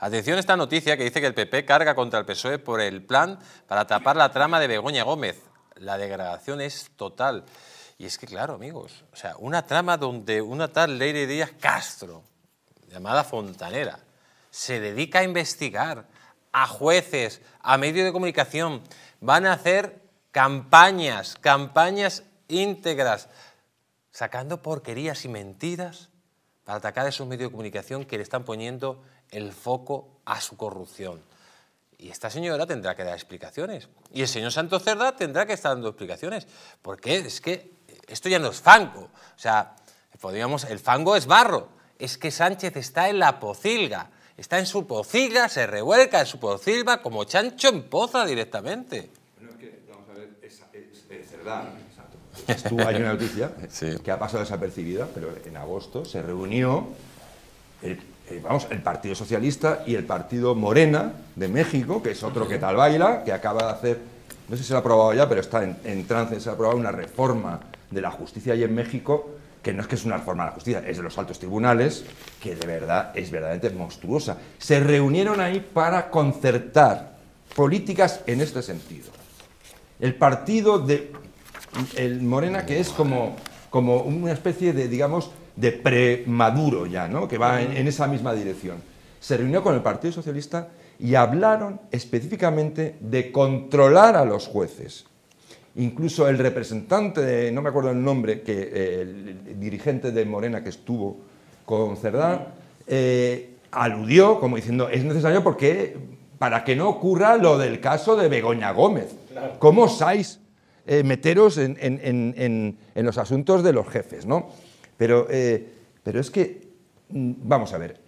Atención a esta noticia que dice que el PP carga contra el PSOE por el plan para tapar la trama de Begoña Gómez. La degradación es total. Y es que, claro, amigos, o sea, una trama donde una tal Leire Díaz Castro, llamada Fontanera, se dedica a investigar a jueces, a medios de comunicación, van a hacer campañas, campañas íntegras, sacando porquerías y mentiras para atacar esos medios de comunicación que le están poniendo el foco a su corrupción. Y esta señora tendrá que dar explicaciones. Y el señor Santos Cerda tendrá que estar dando explicaciones. Porque es que esto ya no es fango. O sea, el fango es barro. Es que Sánchez está en la pocilga. Está en su pocilga, se revuelca en su pocilga como chancho en poza directamente. Bueno, es que, vamos a ver, es, es, Estuvo, hay una noticia que ha pasado desapercibida, pero en agosto se reunió el, eh, vamos, el Partido Socialista y el Partido Morena de México, que es otro que tal baila, que acaba de hacer, no sé si se ha aprobado ya, pero está en, trance, se ha aprobado una reforma de la justicia allí en México que no es que es una reforma de la justicia, es de los altos tribunales, que de verdad es verdaderamente monstruosa. Se reunieron ahí para concertar políticas en este sentido. El partido de el Morena que es como, una especie de, digamos, de premaduro ya, ¿no? que va en, esa misma dirección. Se reunió con el Partido Socialista y hablaron específicamente de controlar a los jueces. Incluso el representante, no me acuerdo el nombre, que el dirigente de Morena que estuvo con Cerdán, eh, aludió como diciendo, es necesario porque para que no ocurra lo del caso de Begoña Gómez. ¿Cómo osáis eh, meteros en, los asuntos de los jefes, ¿no? Pero, eh, es que, mm, vamos a ver,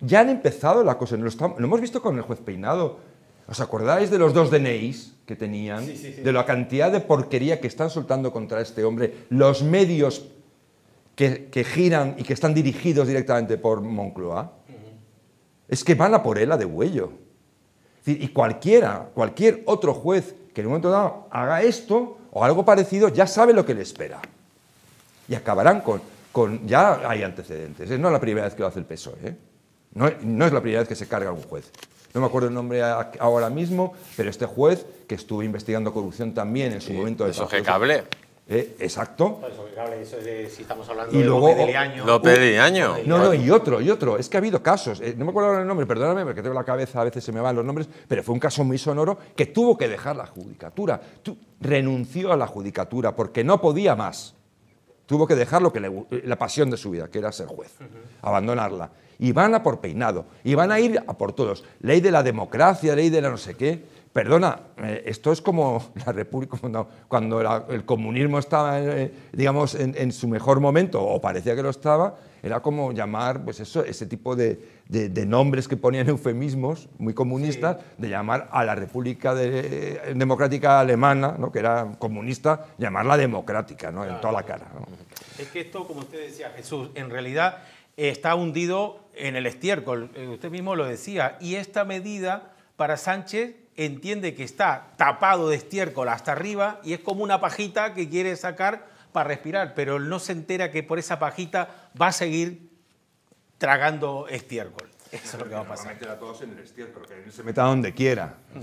ya han empezado la cosa, lo, hemos visto con el juez peinado, ¿Os acordáis de los dos DNIs que tenían? De la cantidad de porquería que están soltando contra este hombre los medios que, giran y que están dirigidos directamente por Moncloa. Es que van a por él a de huello. Y cualquiera, cualquier otro juez que en un momento dado haga esto, o algo parecido, ya sabe lo que le espera. Y acabarán con, con ya hay antecedentes. Es no la primera vez que lo hace el PSOE. ¿eh? No, es la primera vez que se carga un juez. No me acuerdo el nombre ahora mismo, pero este juez que estuvo investigando corrupción también en su momento de... Eso que cable. Eh, exacto. si estamos hablando y luego, López de año. No, no, y otro, y otro. Es que ha habido casos. Eh, no me acuerdo el nombre, perdóname, porque tengo la cabeza, a veces se me van los nombres, pero fue un caso muy sonoro que tuvo que dejar la judicatura. renunció a la judicatura porque no podía más. Tuvo que dejar lo que eh, la pasión de su vida, que era ser juez, abandonarla. Y van a por peinado, y van a ir a por todos. Ley de la democracia, ley de la no sé qué. Perdona, eh, esto es como la República, cuando, el comunismo estaba, eh, digamos, en, su mejor momento, o parecía que lo estaba, era como llamar, pues eso, ese tipo de, nombres que ponían eufemismos muy comunistas, de llamar a la República eh, Democrática Alemana, ¿no? que era comunista, llamarla democrática, ¿no? en toda la cara. Es que esto, como usted decía, Jesús, en realidad está hundido en el estiércol, usted mismo lo decía, y esta medida para Sánchez entiende que está tapado de estiércol hasta arriba y es como una pajita que quiere sacar para respirar, pero no se entera que por esa pajita va a seguir tragando estiércol. Eso es lo que va a pasar. en el estiércol, que se meta donde quiera.